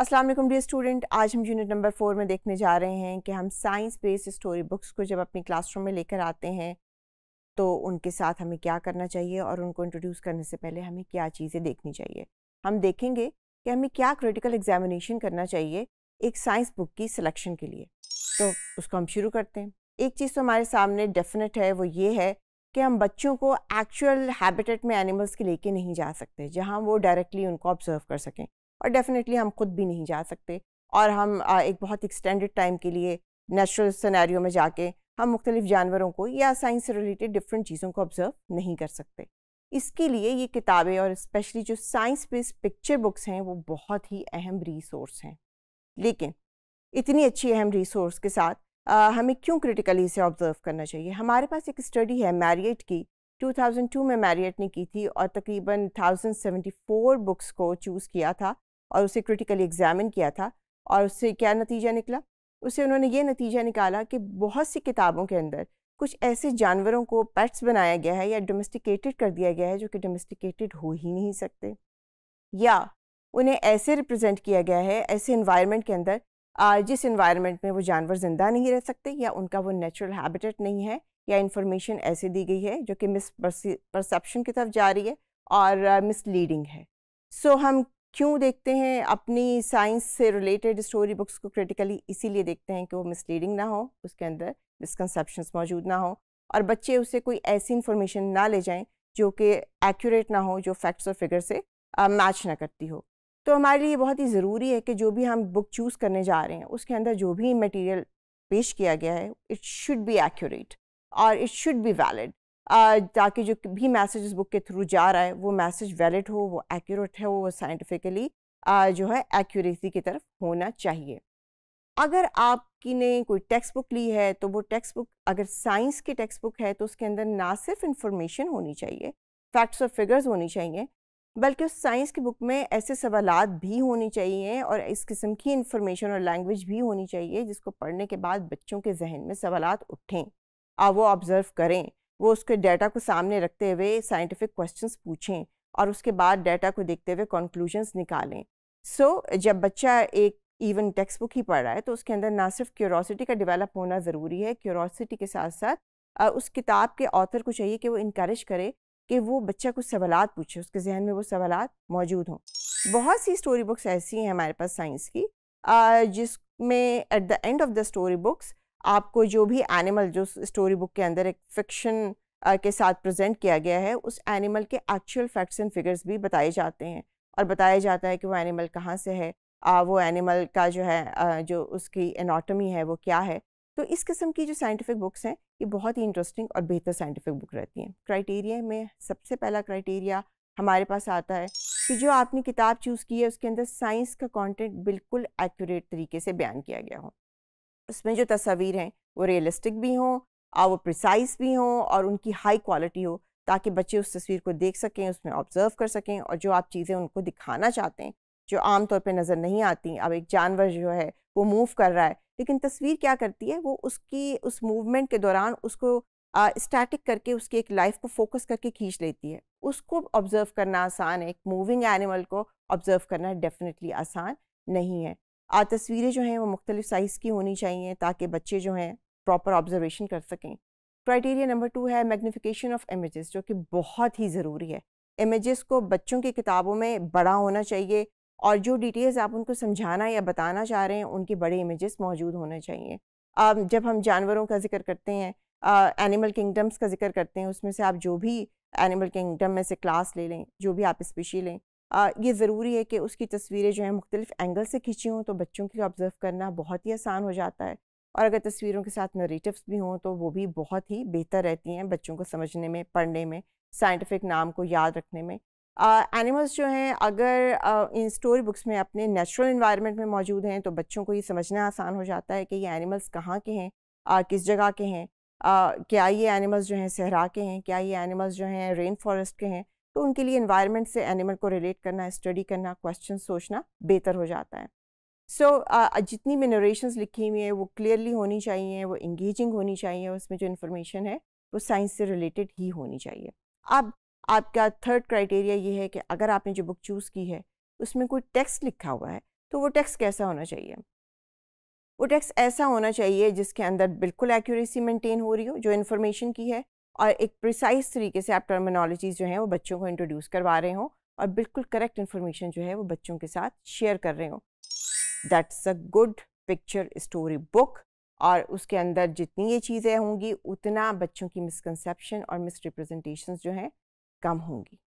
अस्सलाम वालेकुम dear student आज हम यूनिट नंबर फोर में देखने जा रहे हैं कि हम साइंस बेस्ड स्टोरी बुक्स को जब अपनी क्लासरूम में लेकर आते हैं तो उनके साथ हमें क्या करना चाहिए और उनको इंट्रोड्यूस करने से पहले हमें क्या चीज़ें देखनी चाहिए हम देखेंगे कि हमें क्या क्रिटिकल एग्जामिनेशन करना चाहिए एक साइंस बुक की सिलेक्शन के लिए तो उसको हम शुरू करते हैं एक चीज़ तो हमारे सामने डेफिनेट है वो ये है कि हम बच्चों को एक्चुअल हैबिटेट में एनिमल्स के लेके नहीं जा सकते जहाँ वो डायरेक्टली उनको ऑब्जर्व कर सकें और डेफिनेटली हम खुद भी नहीं जा सकते और हम एक बहुत एक्सटेंडेड टाइम के लिए नेचुरल सनारी में जाके हम मुख्तलिफ जानवरों को या साइंस से रिलेटेड डिफरेंट चीज़ों को ऑब्ज़र्व नहीं कर सकते इसके लिए ये किताबें और स्पेशली जो साइंस बेस्ड पिक्चर बुक्स हैं वो बहुत ही अहम रिसोर्स हैं लेकिन इतनी अच्छी अहम रिसोर्स के साथ आ, हमें क्यों क्रिटिकली इसे ऑब्ज़र्व करना चाहिए हमारे पास एक स्टडी है मैरियट की 2002 में मैरियट ने की थी और तकरीबन 1074 बुक्स को चूज़ किया था और उसे क्रिटिकली एग्जामिन किया था और उससे क्या नतीजा निकला उससे उन्होंने ये नतीजा निकाला कि बहुत सी किताबों के अंदर कुछ ऐसे जानवरों को पेट्स बनाया गया है या डोमेस्टिकेटेड कर दिया गया है जो कि डोमेस्टिकेटेड हो ही नहीं सकते या उन्हें ऐसे रिप्रेजेंट किया गया है ऐसे इन्वायरमेंट के अंदर जिस इन्वायरमेंट में वो जानवर ज़िंदा नहीं रह सकते या उनका वो नेचुरल हैबिटेट नहीं है या इन्फॉर्मेशन ऐसे दी गई है जो कि मिस परसेप्शन की तरफ जा रही है और मिसलीडिंग है सो so, हम क्यों देखते हैं अपनी साइंस से रिलेटेड स्टोरी बुक्स को क्रिटिकली इसीलिए देखते हैं कि वो मिसलीडिंग ना हो उसके अंदर मिसकनसेप्शन मौजूद ना हो और बच्चे उसे कोई ऐसी इन्फॉर्मेशन ना ले जाएं जो कि एक्यूरेट ना हो जो फैक्ट्स और फिगर से मैच ना करती हो तो हमारे लिए बहुत ही ज़रूरी है कि जो भी हम बुक चूज़ करने जा रहे हैं उसके अंदर जो भी मटीरियल पेश किया गया है इट शुड बी एक्यूरेट और इट शुड बी वैलिड ताकि जो भी मैसेज बुक के थ्रू जा रहा है वो मैसेज वैलिड हो वो एक्यूरेट है वो साइंटिफिकली जो है एक्यूरेसी की तरफ होना चाहिए अगर आपकी ने कोई टेक्स्ट बुक ली है तो वो टेक्स्ट बुक अगर साइंस की टेक्स्ट बुक है तो उसके अंदर ना सिर्फ इन्फॉर्मेशन होनी चाहिए फैक्ट्स और फिगर्स होनी चाहिए बल्कि उस साइंस की बुक में ऐसे सवाल भी होने चाहिए और इस किस्म की इन्फॉर्मेशन और लैंग्वेज भी होनी चाहिए जिसको पढ़ने के बाद बच्चों के जहन में सवाल उठें आ वो ऑब्ज़र्व करें वो उसके डाटा को सामने रखते हुए साइंटिफिक क्वेश्चंस पूछें और उसके बाद डाटा को देखते हुए कंक्लूजन्स निकालें सो so, जब बच्चा एक इवन टेक्स्ट बुक ही पढ़ रहा है तो उसके अंदर ना सिर्फ क्यूरोसिटी का डेवलप होना ज़रूरी है क्यूरोसिटी के साथ साथ उस किताब के ऑथर को चाहिए कि वो इंक्रेज करे कि वो बच्चा कुछ सवाल पूछे उसके जहन में वो सवाल मौजूद हों बहुत सी स्टोरी बुक्स ऐसी हैं हमारे पास साइंस की जिसमें at the end of the story books आपको जो भी एनिमल जो स्टोरी बुक के अंदर एक फिक्शन के साथ प्रेजेंट किया गया है उस एनिमल के एक्चुअल फैक्ट्स एंड फिगर्स भी बताए जाते हैं और बताया जाता है कि वो एनिमल कहाँ से है आ, वो एनिमल का जो है आ, जो उसकी एनाटॉमी है वो क्या है तो इस किस्म की जो साइंटिफिक बुक्स हैं ये बहुत ही इंटरेस्टिंग और बेहतर साइंटिफिक बुक रहती हैं क्राइटेरिया में सबसे पहला क्राइटेरिया हमारे पास आता है कि जो आपने किताब चूज़ की है उसके अंदर साइंस का कॉन्टेंट बिल्कुल एक्यूरेट तरीके से बयान किया गया हो उसमें जो तस्वीर हैं वो रियलिस्टिक भी हों और वो प्रिसाइज भी हों और उनकी हाई क्वालिटी हो ताकि बच्चे उस तस्वीर को देख सकें उसमें ऑब्ज़र्व कर सकें और जो आप चीज़ें उनको दिखाना चाहते हैं जो आम तौर पर नज़र नहीं आती अब एक जानवर जो है वो मूव कर रहा है लेकिन तस्वीर क्या करती है वो उसकी उस मूवमेंट के दौरान उसको स्टैटिक करके उसकी एक लाइफ को फोकस करके खींच लेती है उसको ऑब्ज़र्व करना आसान है एक मूविंग एनिमल को ऑब्ज़र्व करना डेफिनेटली आसान नहीं है आ तस्वीरें जो हैं वो मुख्तलिफ़ साइज़ की होनी चाहिए ताकि बच्चे जो हैं प्रॉपर ऑब्जर्वेशन कर सकें क्राइटेरिया नंबर टू है मैग्नीफिकेशन ऑफ इमेजेस जो कि बहुत ही ज़रूरी है इमेजेस को बच्चों की किताबों में बड़ा होना चाहिए और जो डिटेल्स आप उनको समझाना या बताना चाह रहे हैं उनके बड़े इमेजेस मौजूद होने चाहिए अब जब हम जानवरों का जिक्र करते हैं एनिमल किंगडम्स का जिक्र करते हैं उसमें से आप जो भी एनिमल किंगडम में से क्लास ले लें जो भी आप स्पेशी लें ये ज़रूरी है कि उसकी तस्वीरें जो हैं मुख्तलिफ़ एंगल से खींची हों तो बच्चों के लिए ऑब्ज़र्व करना बहुत ही आसान हो जाता है और अगर तस्वीरों के साथ नरेटिव्स भी हों तो वो भी बहुत ही बेहतर रहती हैं बच्चों को समझने में पढ़ने में साइंटिफिक नाम को याद रखने में एनिमल्स uh, जो हैं अगर uh, इन स्टोरी बुक्स में अपने नेचुरल इन्वायरमेंट में मौजूद हैं तो बच्चों को ये समझना आसान हो जाता है कि ये एनिमल्स कहाँ के हैं uh, किस जगह के हैं क्या ये एनिमल्स जो हैं सहरा के हैं क्या ये एनिमल्स जो हैं रेन फॉरेस्ट के हैं तो उनके लिए इन्वायरमेंट से एनिमल को रिलेट करना स्टडी करना क्वेश्चन सोचना बेहतर हो जाता है सो so, uh, जितनी भी लिखी हुई हैं वो क्लियरली होनी चाहिए वो इंगेजिंग होनी चाहिए उसमें जो इन्फॉर्मेशन है वो साइंस से रिलेटेड ही होनी चाहिए अब आपका थर्ड क्राइटेरिया ये है कि अगर आपने जो बुक चूज़ की है उसमें कोई टेक्स्ट लिखा हुआ है तो वो टेक्स्ट कैसा होना चाहिए वो टेक्स्ट ऐसा होना चाहिए जिसके अंदर बिल्कुल एक्यूरेसी मेंटेन हो रही हो जो इन्फॉर्मेशन की है और एक प्रिसाइज तरीके से आप टर्मिनोलॉजीज़ जो हैं वो बच्चों को इंट्रोड्यूस करवा रहे हों और बिल्कुल करेक्ट इन्फॉर्मेशन जो है वो बच्चों के साथ शेयर कर रहे हों that's a good picture story book और उसके अंदर जितनी ये चीज़ें होंगी उतना बच्चों की मिसकनसेप्शन और मिसरिप्रजेंटेशन जो हैं कम होंगी